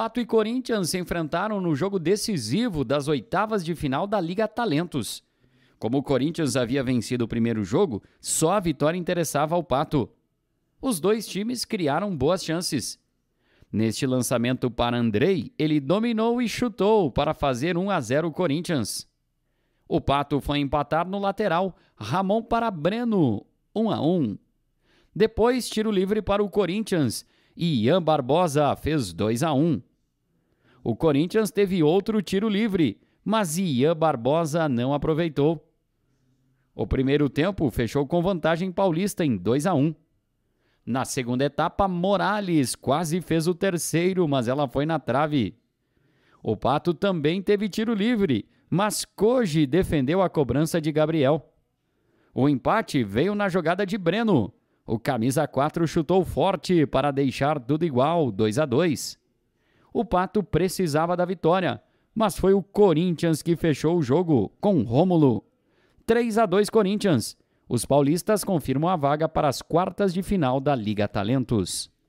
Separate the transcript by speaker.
Speaker 1: Pato e Corinthians se enfrentaram no jogo decisivo das oitavas de final da Liga Talentos. Como o Corinthians havia vencido o primeiro jogo, só a vitória interessava ao Pato. Os dois times criaram boas chances. Neste lançamento para Andrei, ele dominou e chutou para fazer 1 a 0 o Corinthians. O Pato foi empatar no lateral, Ramon para Breno, 1 a 1. Depois, tiro livre para o Corinthians e Ian Barbosa fez 2 a 1. O Corinthians teve outro tiro livre, mas Ian Barbosa não aproveitou. O primeiro tempo fechou com vantagem paulista em 2 a 1. Na segunda etapa, Morales quase fez o terceiro, mas ela foi na trave. O Pato também teve tiro livre, mas Koji defendeu a cobrança de Gabriel. O empate veio na jogada de Breno. O camisa 4 chutou forte para deixar tudo igual, 2 a 2 o Pato precisava da vitória, mas foi o Corinthians que fechou o jogo com Rômulo. 3 a 2 Corinthians. Os paulistas confirmam a vaga para as quartas de final da Liga Talentos.